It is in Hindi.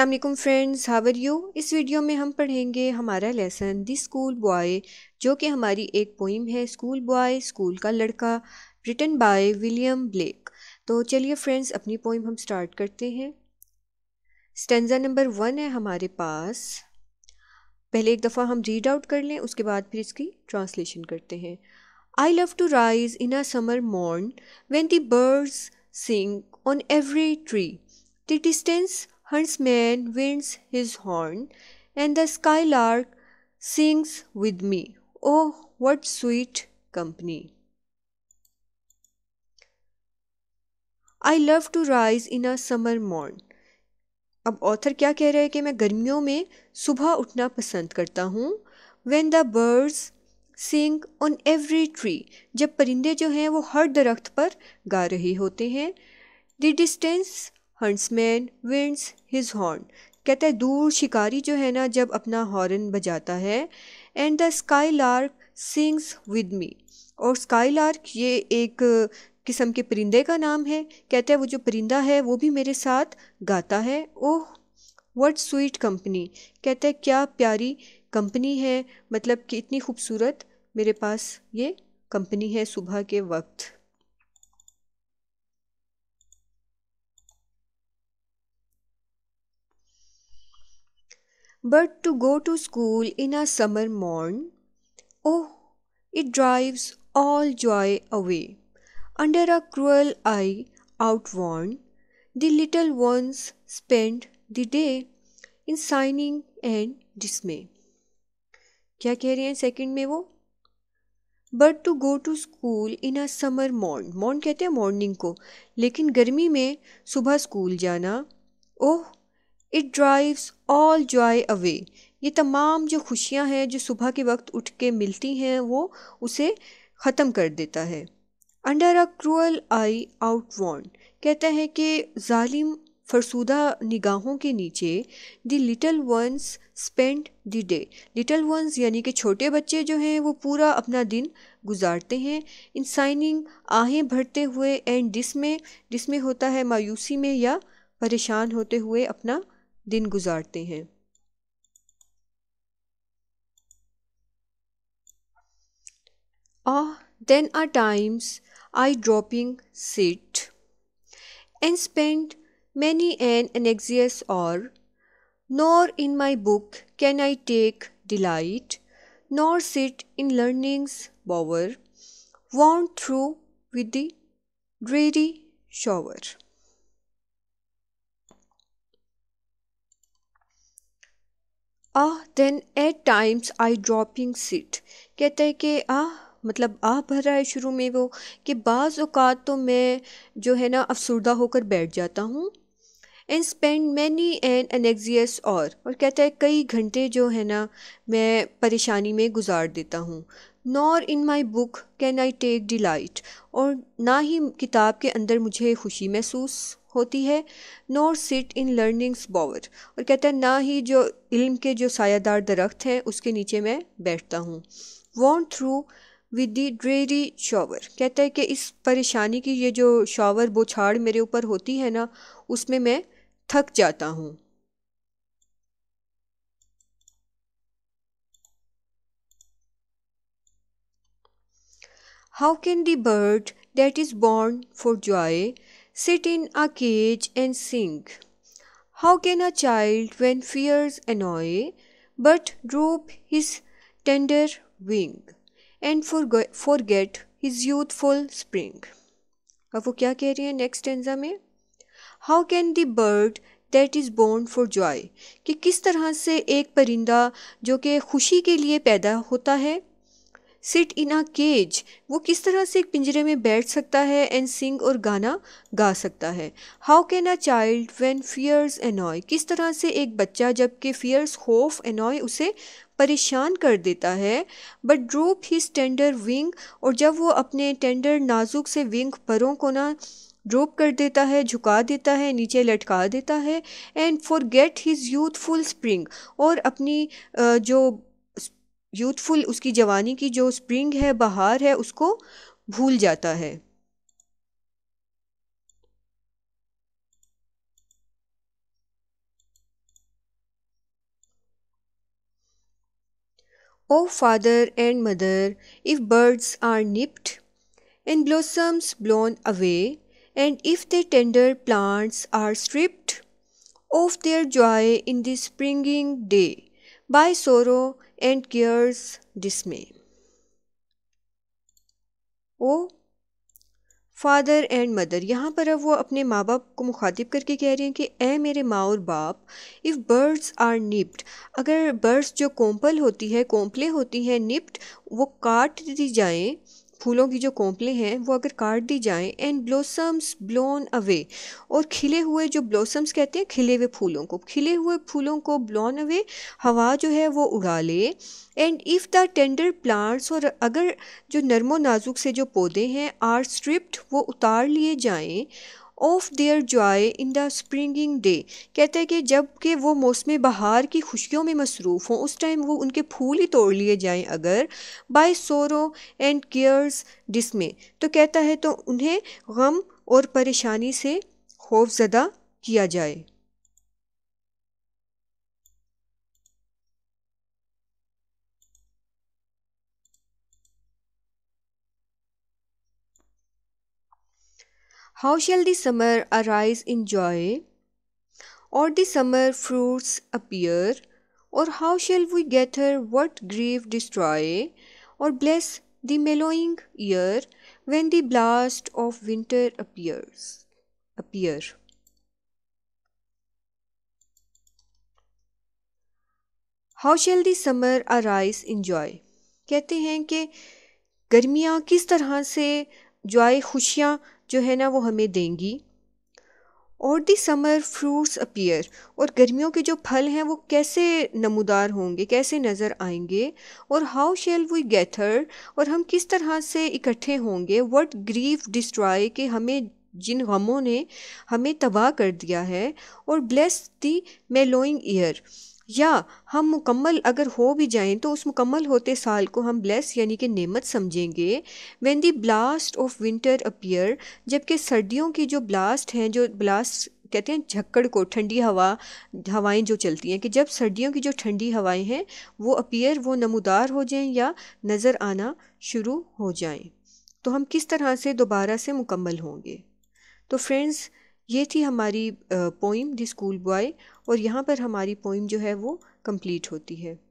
असलम फ्रेंड्स हावर यू इस वीडियो में हम पढ़ेंगे हमारा लेसन द स्कूल बॉय जो कि हमारी एक पोइम है स्कूल बॉय स्कूल का लड़का रिटन बाय विलियम ब्लेक तो चलिए फ्रेंड्स अपनी पोइम हम स्टार्ट करते हैं स्टेंजा नंबर वन है हमारे पास पहले एक दफ़ा हम रीड आउट कर लें उसके बाद फिर इसकी ट्रांसलेशन करते हैं I love to rise in a summer morn when the birds sing on every tree the distance huntsman winds his horn, and the skylark sings with me. Oh, what sweet company! I love to rise in a summer morn अब ऑथर क्या कह रहे हैं कि मैं गर्मियों में सुबह उठना पसंद करता हूँ when the birds sing on every tree जब परिंदे जो हैं वो हर दरख्त पर गा रहे होते हैं the distance huntsman winds his horn कहता है दूर शिकारी जो है ना जब अपना हॉर्न बजाता है and the skylark sings with me और स्काई लार्क ये एक किस्म के परिंदे का नाम है कहता है वो जो परिंदा है वो भी मेरे साथ गाता है ओह वट स्वीट कंपनी कहता है क्या प्यारी कंपनी है मतलब कि इतनी खूबसूरत मेरे पास ये कंपनी है सुबह के वक्त But to go to school in a summer morn, oh, it drives all joy away. Under a cruel eye outworn, the little ones spend the day in sighing and dismay. क्या कह रही हैं सेकंड में वो but to go to school in a summer morn morn कहते हैं मॉर्निंग को लेकिन गर्मी में सुबह स्कूल जाना oh oh, it drives all joy away ये तमाम जो खुशियाँ हैं जो सुबह के वक्त उठ के मिलती हैं वो उसे ख़त्म कर देता है अंडर अ क्रूअल आई आउट वॉन्ट कहते हैं कि जालिम फरसूदा निगाहों के नीचे the little ones spend the day little ones यानी कि छोटे बच्चे जो हैं वो पूरा अपना दिन गुजारते हैं इंसाइनिंग आहें भरते हुए एंड डिस में डिस में होता है मायूसी में या परेशान होते हुए अपना दिन गुजारते हैं ah then are times I drooping sit and spend many an anxious hour nor in my book can I take delight nor sit in learning's bower वॉन्ट through with the dreary shower ah then at times I drooping sit कहते हैं कि आ मतलब आ भर रहा है शुरू में वो कि बाज़ अवत तो मैं जो है ना अफसरदा होकर बैठ जाता हूँ and spend many and anxious hour और कहता है कई घंटे जो है ना मैं परेशानी में गुजार देता हूँ nor in my book can I take delight और ना ही किताब के अंदर मुझे खुशी महसूस होती है nor sit in learning's bower और कहता है ना ही जो इल्म के जो सायादार दरख्त हैं उसके नीचे मैं बैठता हूँ वॉन्ट through with the dreary shower कहता है कि इस परेशानी की ये जो शॉवर बोछाड़ मेरे ऊपर होती है ना उसमें मैं थक जाता हूँ how can the bird that is born for joy sit in a cage and sing. How can a child, when fears annoy, but droop his tender wing and forget forget his youthful spring? अब वो क्या कह रही है नेक्स्ट एंजा में how can the bird that is born for joy कि किस तरह से एक परिंदा जो कि खुशी के लिए पैदा होता है सिट इन अ केज वो किस तरह से एक पिंजरे में बैठ सकता है एंड सिंग और गाना गा सकता है how can a child when fears annoy किस तरह से एक बच्चा जबकि फियर्स खौफ एनॉय उसे परेशान कर देता है but droop his tender wing और जब वो अपने टेंडर नाजुक से विंग परों को ना ड्रोप कर देता है झुका देता है नीचे लटका देता है and forget his youthful spring और अपनी जो यूथफुल उसकी जवानी की जो स्प्रिंग है बहार है उसको भूल जाता है O father and mother if birds are nipped and blossoms blown away and if the tender plants are stripped of their joy in the springing day by sorrow and cares dismay. O father and mother यहाँ पर अब वो अपने माँ बाप को मुखातिब करके कह रही हैं कि ए मेरे माँ और बाप इफ़ बर्ड्स आर निप्ड अगर बर्ड्स जो कोम्पल होती है कोम्पले होती हैं निप्ड वो काट दी जाएं फूलों की जो कोंपले हैं वो अगर काट दी जाएं एंड ब्लॉसम्स ब्लोन अवे और खिले हुए जो ब्लॉसम्स कहते हैं खिले हुए फूलों को खिले हुए फूलों को ब्लोन अवे हवा जो है वो उड़ा ले and if the tender plants और अगर जो नरमो नाजुक से जो पौधे हैं आर स्ट्रिप्ड वो उतार लिए जाएं of their joy in the springing day कहते हैं कि जब कि वो मौसम बहार की खुशियों में मसरूफ़ हों उस टाइम वो उनके फूल ही तोड़ लिए जाएं अगर बाय सोरो एंड केयर्स डिसमे तो कहता है तो उन्हें गम और परेशानी से खौफजदा किया जाए how shall the summer arise in joy or the summer fruits appear or how shall we gather what grief destroy or bless the mellowing year when the blast of winter appears appear how shall the summer arise in joy कहते हैं कि गर्मियाँ किस तरह से जॉय खुशियाँ जो है ना वो हमें देंगी और दी समर फ्रूट्स अपीयर और गर्मियों के जो फल हैं वो कैसे नमूदार होंगे कैसे नज़र आएंगे और हाउ शेल वी गैथर और हम किस तरह से इकट्ठे होंगे वट ग्रीफ डिस्ट्रॉय के हमें जिन गमों ने हमें तबाह कर दिया है और ब्लेस दी मेलोइंग ईयर या हम मुकम्मल अगर हो भी जाएं तो उस मुकम्मल होते साल को हम ब्लेस यानी कि नेमत समझेंगे when the blast of winter appear जबकि सर्दियों की जो ब्लास्ट हैं जो ब्लास्ट कहते हैं झक्कड़ को ठंडी हवा हवाएं जो चलती हैं कि जब सर्दियों की जो ठंडी हवाएं हैं वो अपीयर वो नमदार हो जाएं या नज़र आना शुरू हो जाएं तो हम किस तरह से दोबारा से मुकम्मल होंगे तो फ्रेंड्स ये थी हमारी पोइम दी स्कूल बॉय और यहाँ पर हमारी पोइम जो है वो कंप्लीट होती है